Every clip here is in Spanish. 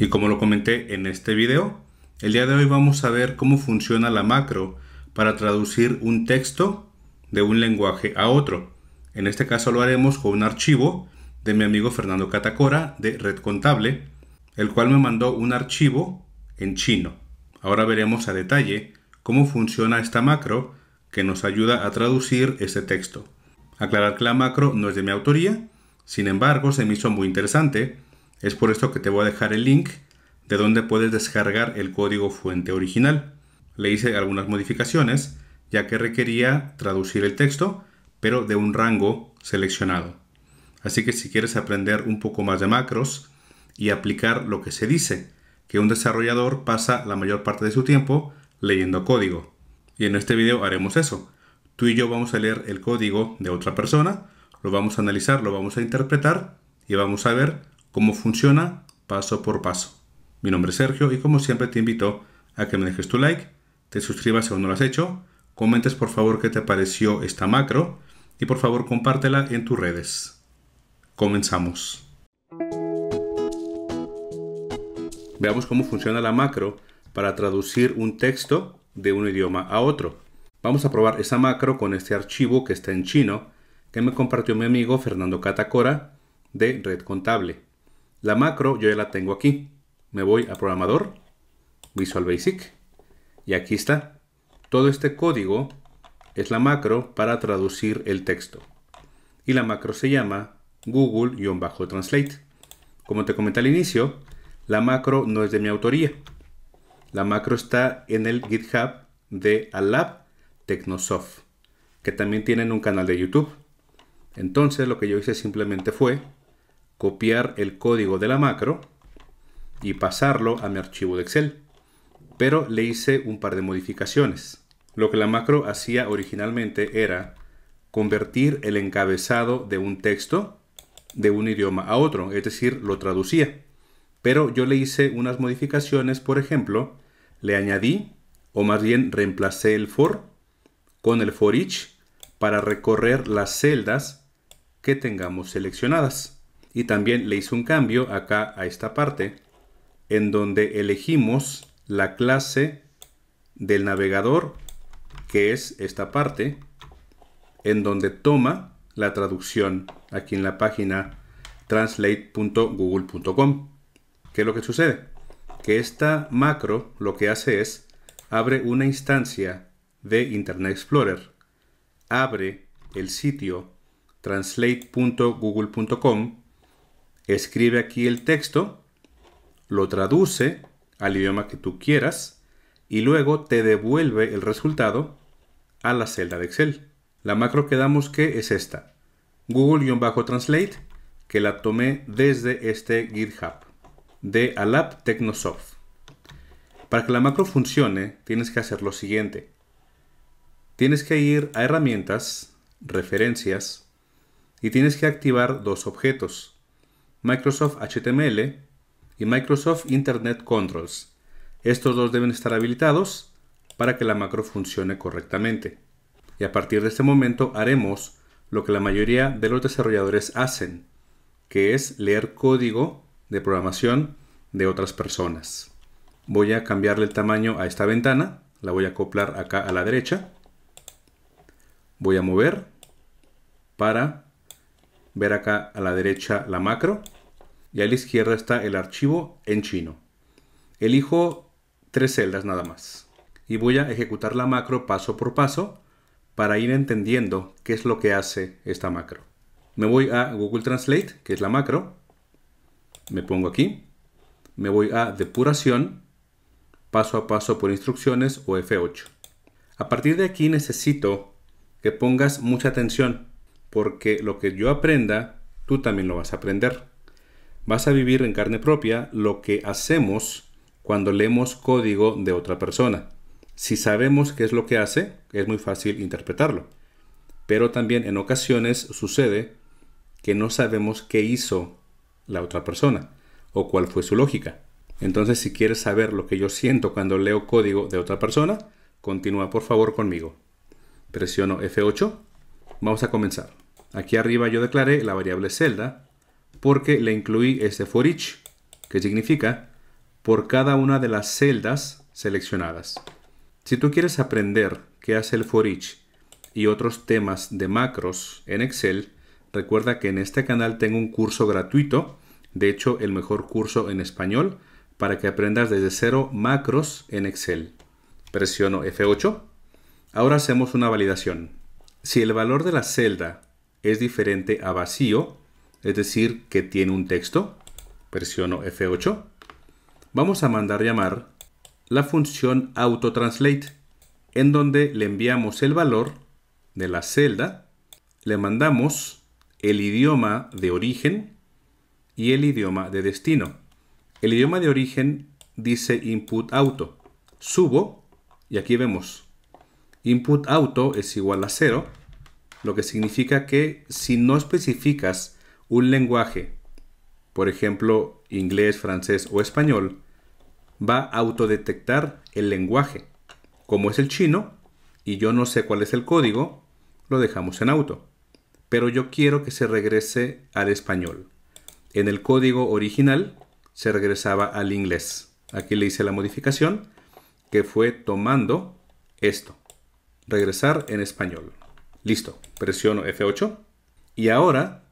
Y como lo comenté en este video, el día de hoy vamos a ver cómo funciona la macro para traducir un texto de un lenguaje a otro. En este caso lo haremos con un archivo de mi amigo Fernando Catacora de Red Contable, el cual me mandó un archivo en chino. Ahora veremos a detalle cómo funciona esta macro que nos ayuda a traducir ese texto. Aclarar que la macro no es de mi autoría, sin embargo se me hizo muy interesante es por esto que te voy a dejar el link de donde puedes descargar el código fuente original. Le hice algunas modificaciones ya que requería traducir el texto, pero de un rango seleccionado. Así que si quieres aprender un poco más de macros y aplicar lo que se dice, que un desarrollador pasa la mayor parte de su tiempo leyendo código. Y en este video haremos eso. Tú y yo vamos a leer el código de otra persona, lo vamos a analizar, lo vamos a interpretar y vamos a ver cómo funciona paso por paso. Mi nombre es Sergio y como siempre te invito a que me dejes tu like, te suscribas si aún no lo has hecho, comentes por favor qué te pareció esta macro y por favor compártela en tus redes. Comenzamos. Veamos cómo funciona la macro para traducir un texto de un idioma a otro. Vamos a probar esa macro con este archivo que está en chino que me compartió mi amigo Fernando Catacora de Red Contable. La macro yo ya la tengo aquí. Me voy a programador, Visual Basic, y aquí está. Todo este código es la macro para traducir el texto. Y la macro se llama Google-Translate. Como te comenté al inicio, la macro no es de mi autoría. La macro está en el GitHub de Alab Technosoft, que también tienen un canal de YouTube. Entonces lo que yo hice simplemente fue copiar el código de la macro y pasarlo a mi archivo de Excel. Pero le hice un par de modificaciones. Lo que la macro hacía originalmente era convertir el encabezado de un texto de un idioma a otro, es decir, lo traducía. Pero yo le hice unas modificaciones, por ejemplo, le añadí, o más bien reemplacé el for con el for each para recorrer las celdas que tengamos seleccionadas y también le hice un cambio acá a esta parte en donde elegimos la clase del navegador que es esta parte en donde toma la traducción aquí en la página translate.google.com. ¿Qué es lo que sucede? Que esta macro lo que hace es abre una instancia de Internet Explorer, abre el sitio translate.google.com escribe aquí el texto, lo traduce al idioma que tú quieras y luego te devuelve el resultado a la celda de Excel. La macro que damos que es esta, Google-Translate, que la tomé desde este GitHub de Alap Technosoft. Para que la macro funcione, tienes que hacer lo siguiente. Tienes que ir a herramientas, referencias, y tienes que activar dos objetos. Microsoft HTML y Microsoft Internet Controls. Estos dos deben estar habilitados para que la macro funcione correctamente. Y a partir de este momento haremos lo que la mayoría de los desarrolladores hacen, que es leer código de programación de otras personas. Voy a cambiarle el tamaño a esta ventana, la voy a acoplar acá a la derecha. Voy a mover para ver acá a la derecha la macro y a la izquierda está el archivo en chino. Elijo tres celdas nada más y voy a ejecutar la macro paso por paso para ir entendiendo qué es lo que hace esta macro. Me voy a Google Translate, que es la macro, me pongo aquí, me voy a depuración, paso a paso por instrucciones o F8. A partir de aquí necesito que pongas mucha atención porque lo que yo aprenda, tú también lo vas a aprender. Vas a vivir en carne propia lo que hacemos cuando leemos código de otra persona. Si sabemos qué es lo que hace, es muy fácil interpretarlo. Pero también en ocasiones sucede que no sabemos qué hizo la otra persona o cuál fue su lógica. Entonces, si quieres saber lo que yo siento cuando leo código de otra persona, continúa por favor conmigo. Presiono F8. Vamos a comenzar. Aquí arriba yo declaré la variable celda porque le incluí este for each, que significa por cada una de las celdas seleccionadas. Si tú quieres aprender qué hace el for each y otros temas de macros en Excel, recuerda que en este canal tengo un curso gratuito, de hecho el mejor curso en español, para que aprendas desde cero macros en Excel. Presiono F8. Ahora hacemos una validación. Si el valor de la celda es diferente a vacío, es decir, que tiene un texto. Presiono F8. Vamos a mandar llamar la función auto translate, en donde le enviamos el valor de la celda, le mandamos el idioma de origen y el idioma de destino. El idioma de origen dice input auto. Subo y aquí vemos input auto es igual a 0 lo que significa que si no especificas un lenguaje, por ejemplo, inglés, francés o español, va a autodetectar el lenguaje. Como es el chino y yo no sé cuál es el código, lo dejamos en auto. Pero yo quiero que se regrese al español. En el código original se regresaba al inglés. Aquí le hice la modificación que fue tomando esto. Regresar en español. Listo, presiono F8 y ahora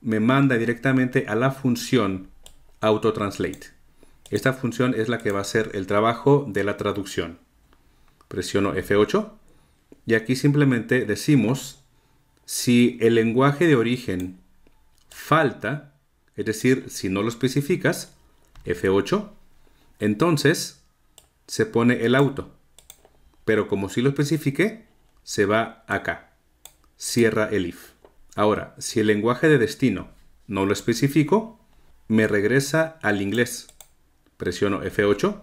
me manda directamente a la función autotranslate. Esta función es la que va a hacer el trabajo de la traducción. Presiono F8 y aquí simplemente decimos si el lenguaje de origen falta, es decir, si no lo especificas, F8, entonces se pone el auto. Pero como si lo especifique, se va acá cierra el if. Ahora, si el lenguaje de destino no lo especifico, me regresa al inglés. Presiono F8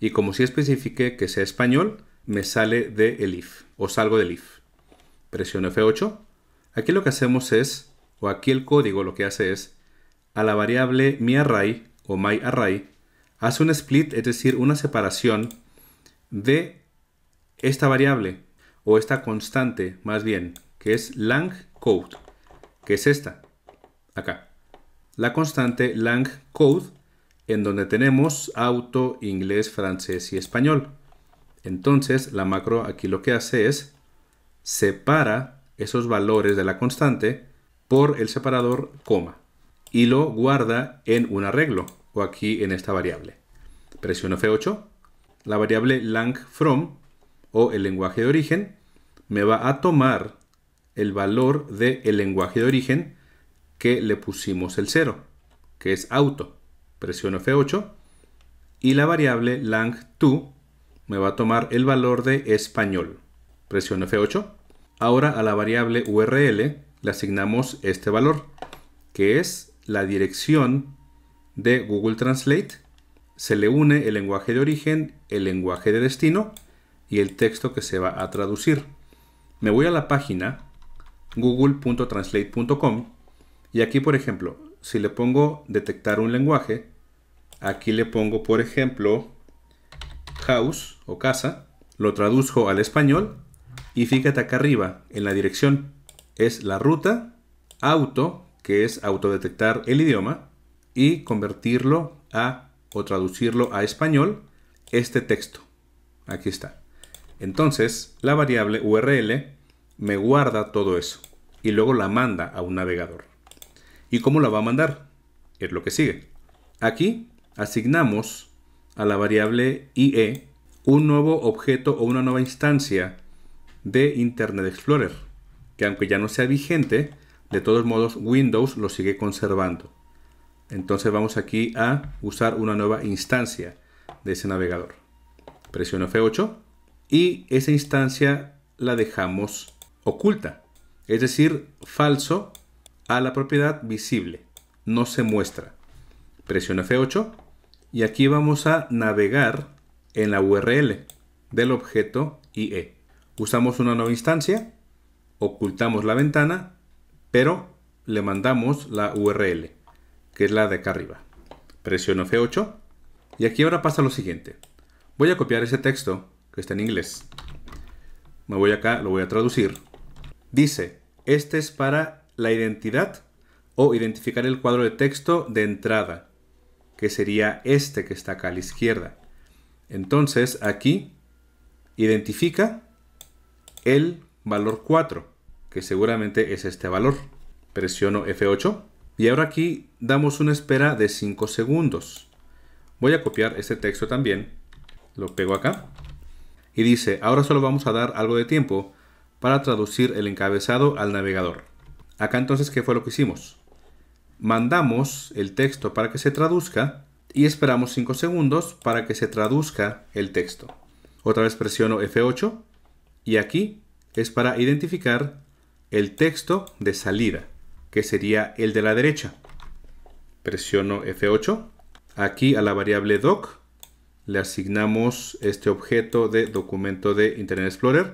y como si especifique que sea español, me sale del de if o salgo del if. Presiono F8. Aquí lo que hacemos es, o aquí el código lo que hace es, a la variable array o myArray, hace un split, es decir, una separación de esta variable o esta constante, más bien, que es lang code, que es esta, acá. La constante lang code, en donde tenemos auto, inglés, francés y español. Entonces, la macro aquí lo que hace es separa esos valores de la constante por el separador coma y lo guarda en un arreglo o aquí en esta variable. Presiono F8, la variable lang from o el lenguaje de origen me va a tomar el valor del el lenguaje de origen que le pusimos el 0, que es auto. Presiono F8 y la variable lang2 me va a tomar el valor de español. Presiono F8. Ahora a la variable URL le asignamos este valor, que es la dirección de Google Translate. Se le une el lenguaje de origen, el lenguaje de destino y el texto que se va a traducir. Me voy a la página google.translate.com y aquí por ejemplo, si le pongo detectar un lenguaje, aquí le pongo por ejemplo house o casa, lo traduzco al español y fíjate acá arriba en la dirección es la ruta auto, que es autodetectar el idioma y convertirlo a o traducirlo a español este texto. Aquí está. Entonces, la variable URL me guarda todo eso y luego la manda a un navegador. ¿Y cómo la va a mandar? Es lo que sigue. Aquí asignamos a la variable IE un nuevo objeto o una nueva instancia de Internet Explorer, que aunque ya no sea vigente, de todos modos Windows lo sigue conservando. Entonces vamos aquí a usar una nueva instancia de ese navegador. Presiono F8 y esa instancia la dejamos oculta, es decir, falso a la propiedad visible, no se muestra. Presiona F8 y aquí vamos a navegar en la URL del objeto IE. Usamos una nueva instancia, ocultamos la ventana, pero le mandamos la URL, que es la de acá arriba. Presiono F8 y aquí ahora pasa lo siguiente. Voy a copiar ese texto que está en inglés. Me voy acá, lo voy a traducir Dice, este es para la identidad o identificar el cuadro de texto de entrada, que sería este que está acá a la izquierda. Entonces, aquí identifica el valor 4, que seguramente es este valor. Presiono F8 y ahora aquí damos una espera de 5 segundos. Voy a copiar este texto también, lo pego acá y dice, ahora solo vamos a dar algo de tiempo para traducir el encabezado al navegador. Acá entonces, ¿qué fue lo que hicimos? Mandamos el texto para que se traduzca y esperamos 5 segundos para que se traduzca el texto. Otra vez presiono F8 y aquí es para identificar el texto de salida, que sería el de la derecha. Presiono F8. Aquí a la variable doc le asignamos este objeto de documento de Internet Explorer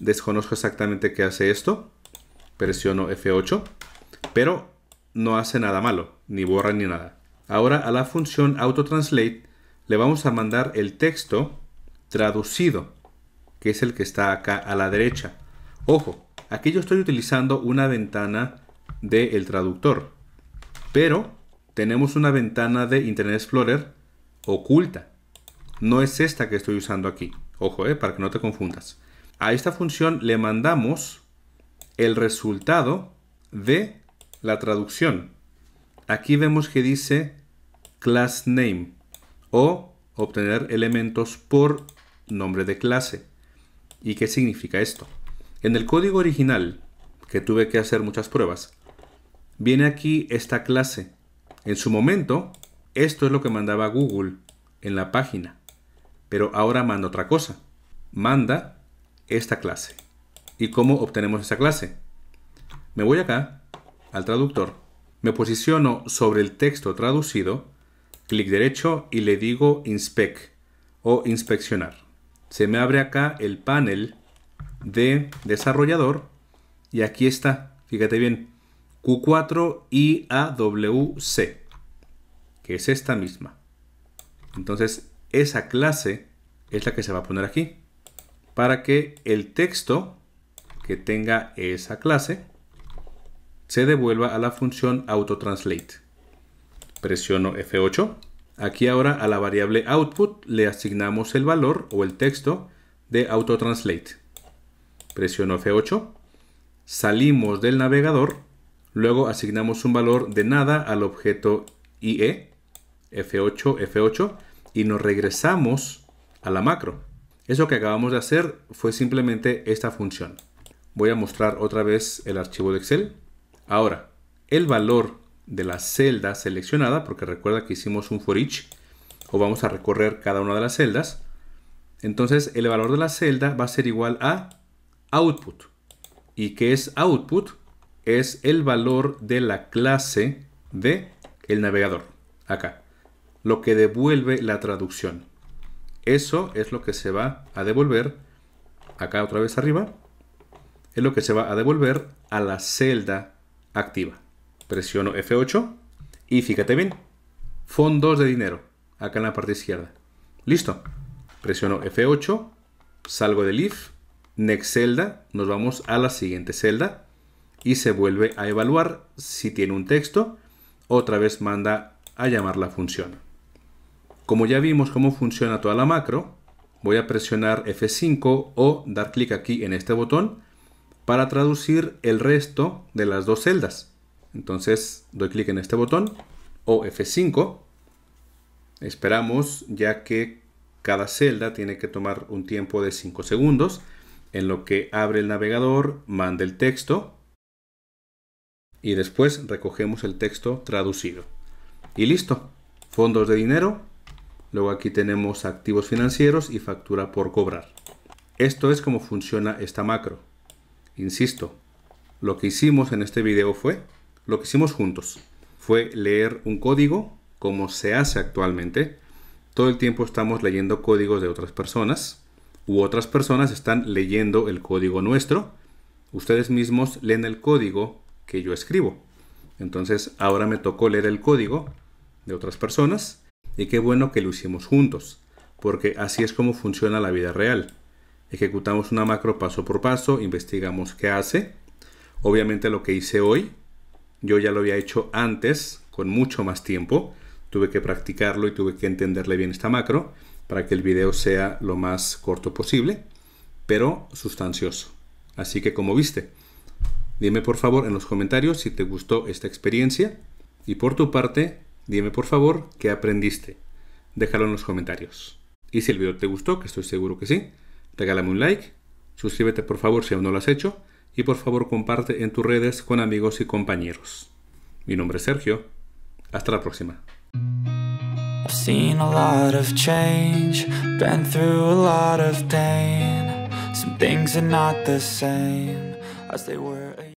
Desconozco exactamente qué hace esto. Presiono F8. Pero no hace nada malo, ni borra ni nada. Ahora a la función autotranslate le vamos a mandar el texto traducido, que es el que está acá a la derecha. Ojo, aquí yo estoy utilizando una ventana del traductor, pero tenemos una ventana de Internet Explorer oculta. No es esta que estoy usando aquí. Ojo, eh, para que no te confundas a esta función le mandamos el resultado de la traducción. Aquí vemos que dice class name o obtener elementos por nombre de clase. ¿Y qué significa esto? En el código original, que tuve que hacer muchas pruebas, viene aquí esta clase. En su momento, esto es lo que mandaba Google en la página. Pero ahora manda otra cosa. Manda esta clase. ¿Y cómo obtenemos esta clase? Me voy acá, al traductor, me posiciono sobre el texto traducido, clic derecho y le digo Inspect o Inspeccionar. Se me abre acá el panel de desarrollador y aquí está, fíjate bien, Q4IAWC, que es esta misma. Entonces, esa clase es la que se va a poner aquí para que el texto que tenga esa clase se devuelva a la función autotranslate. Presiono F8. Aquí ahora a la variable output le asignamos el valor o el texto de autotranslate. Presiono F8. Salimos del navegador. Luego asignamos un valor de nada al objeto IE. F8, F8. Y nos regresamos a la macro. Eso que acabamos de hacer fue simplemente esta función. Voy a mostrar otra vez el archivo de Excel. Ahora, el valor de la celda seleccionada, porque recuerda que hicimos un for each, o vamos a recorrer cada una de las celdas. Entonces, el valor de la celda va a ser igual a output. ¿Y que es output? Es el valor de la clase de el navegador, acá, lo que devuelve la traducción. Eso es lo que se va a devolver, acá otra vez arriba, es lo que se va a devolver a la celda activa. Presiono F8 y fíjate bien, fondos de dinero, acá en la parte izquierda. Listo. Presiono F8, salgo del if, next celda, nos vamos a la siguiente celda y se vuelve a evaluar si tiene un texto. Otra vez manda a llamar la función. Como ya vimos cómo funciona toda la macro, voy a presionar F5 o dar clic aquí en este botón para traducir el resto de las dos celdas. Entonces doy clic en este botón o F5. Esperamos ya que cada celda tiene que tomar un tiempo de 5 segundos en lo que abre el navegador, manda el texto y después recogemos el texto traducido. Y listo. Fondos de dinero Luego aquí tenemos activos financieros y factura por cobrar. Esto es como funciona esta macro. Insisto, lo que hicimos en este video fue, lo que hicimos juntos, fue leer un código como se hace actualmente. Todo el tiempo estamos leyendo códigos de otras personas u otras personas están leyendo el código nuestro. Ustedes mismos leen el código que yo escribo. Entonces ahora me tocó leer el código de otras personas y qué bueno que lo hicimos juntos, porque así es como funciona la vida real. Ejecutamos una macro paso por paso, investigamos qué hace. Obviamente lo que hice hoy, yo ya lo había hecho antes, con mucho más tiempo. Tuve que practicarlo y tuve que entenderle bien esta macro para que el video sea lo más corto posible, pero sustancioso. Así que como viste, dime por favor en los comentarios si te gustó esta experiencia y por tu parte Dime por favor qué aprendiste. Déjalo en los comentarios. Y si el video te gustó, que estoy seguro que sí, regálame un like, suscríbete por favor si aún no lo has hecho y por favor comparte en tus redes con amigos y compañeros. Mi nombre es Sergio. Hasta la próxima.